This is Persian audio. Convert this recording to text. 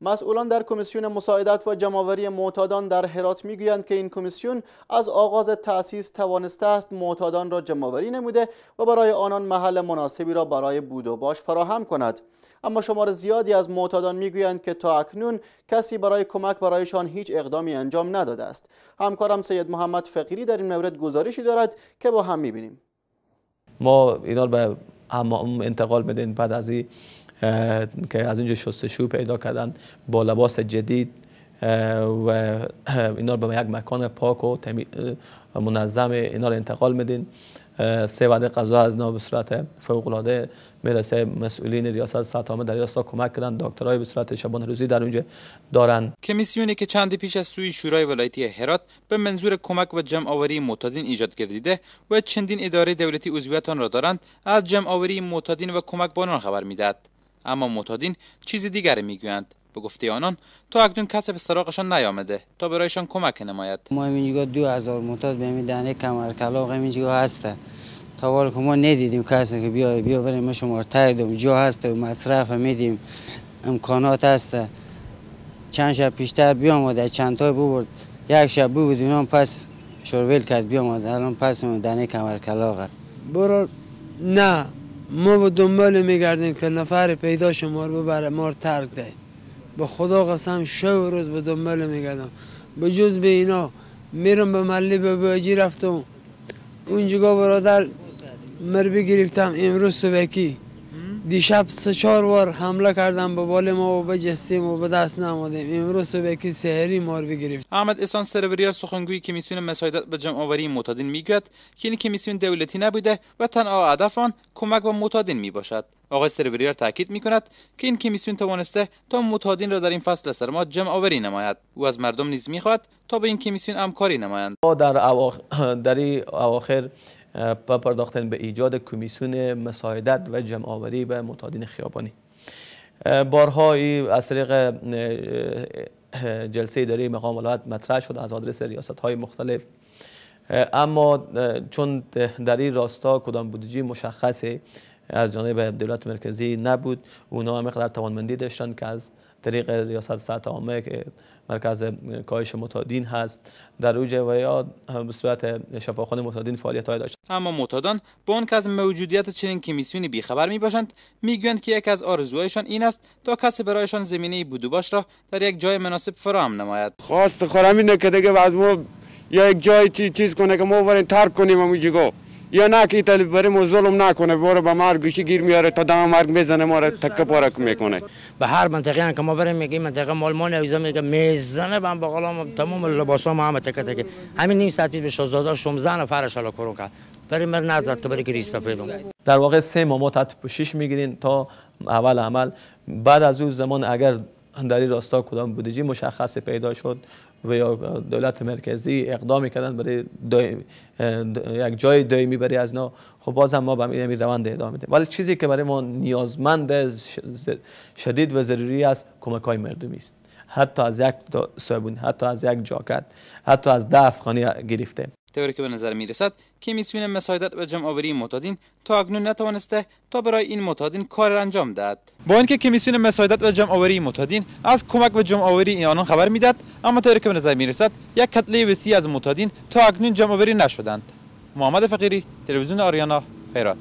مسئولان در کمیسیون مساعدت و جمعوری معتادان در هرات میگویند که این کمیسیون از آغاز تأسیس توانسته است معتادان را جمعوری نموده و برای آنان محل مناسبی را برای بود و باش فراهم کند اما شمار زیادی از معتادان میگویند که تا اکنون کسی برای کمک برایشان هیچ اقدامی انجام نداده است همکارم سید محمد فقیری در این مورد گزارشی دارد که با هم میبینیم ما اینال به انتقال بدین بعد از که از اینجا شستشو پیدا کردن با لباس جدید و اینا به یک مکان پاک و منظم اینا رو انتقال میدین سه وعده قضا از اینا به صورت فوق میرسه مسئولین ریاست آمد در ریاست کمک کردن دکترای به صورت شبان روزی در اونجا دارن کمیسیونی که چندی پیش از سوی شورای ولایتی هرات به منظور کمک و جمع آوری معتادین ایجاد گردیده و چندین اداره دولتی عضویت را دارند از جمع آوری معتادین و کمک به خبر میدهد اما متادین چیز دیگری میگویند به گفته آنان تا اکنون کسی به سراغشان نیامده تا برایشان کمک نماید ما همینجا دو هزار متاد به همین دهنه کمر کلاق همینجا هسته تا حال که ما ندیدیم کسی که بیا بیا بریم ما شما تردم جا هسته و مصرف میدیم امکانات هست چند شب پیشتر بیامده چند تای بود یک شب بود اینا پس شرویل کرد بیامده الان پس دنه کمر کلاقه برو نه ما با دنبال میگردیم که نفر پیدا شما رو ببره ما ترک ده با خدا قسم شب روز به دنبال میگردم با جز به اینا میرم به ملی به باجی رفتم اونجا برادر مر بگرفتم امروز سوکی. دیشب سه چهار بار حمله کردن به بال ما و به جسیم و به دست نمادیم امروز صبح کی سهری مار بگرفت احمد اسان سروریار سخنگوی کمیسیون مساعدت به جمع آوری معتادین میگوید که این کمیسیون دولتی نبوده و تنها هدف آن کمک به معتادین می باشد آقای سروریار تاکید میکند که این کمیسیون توانسته تا معتادین را در این فصل سرما جمع آوری نماید او از مردم نیز میخواهد تا به این کمیسیون همکاری نمایند در اواخر پرداختن به ایجاد کمیسیون مساعدت و جمعآوری به متادین خیابانی بارها از طریق جلسه اداره مقام ولایت مطرح شد از آدرس ریاست های مختلف اما چون در این راستا کدام بودجه مشخصی از جانب دولت مرکزی نبود اونا هم مقدار توانمندی داشتن که از طریق ریاست سطح عامه که مرکز کاهش متادین هست در اوج و یا به صورت شفاخانه متادین فعالیت های داشت اما متادان با که از موجودیت چنین کمیسیونی بیخبر می باشند میگویند که یک از آرزوهایشان این است تا کسی برایشان زمینه باش را در یک جای مناسب فراهم نماید خواست خورم اینه که دیگه از ما یک جای چیز کنه که ما برین ترک کنیم همون یا نه که ایتالی برای ظلم نکنه برو به مرگ گوشی گیر میاره تا دم مرگ میزنه ما را تکه پارک میکنه به هر منطقه هم که ما بریم میگیم منطقه مالمان میگه میزنه با باقلام تمام لباسا ما همه تکه تکه همین نیم ساعت پیش به شاهزاده شمزن فرش الا کرون کرد بریم بر نظرت که برای کریستا در واقع سه ما ما تحت پوشش میگیرین تا اول عمل بعد از اون زمان اگر در این راستا کدام بودجی مشخص پیدا شد و یا دولت مرکزی اقدام کردن برای یک جای دائمی برای از خب باز هم ما به این روند ادامه میدیم ولی چیزی که برای ما نیازمند شدید و ضروری است کمک های مردمی است حتی از یک صابون حتی از یک جاکت حتی از ده افغانی گرفته طوری که به نظر می رسد کمیسیون مساعدت و جمع آوری معتادین تا اکنون نتوانسته تا برای این معتادین کار انجام دهد با اینکه کمیسیون مساعدت و جمع آوری معتادین از کمک و جمع آوری آنان خبر میداد اما طوری که به نظر می رسد یک کتله وسیع از معتادین تا اکنون جمع آوری نشدند محمد فقیری تلویزیون آریانا هرات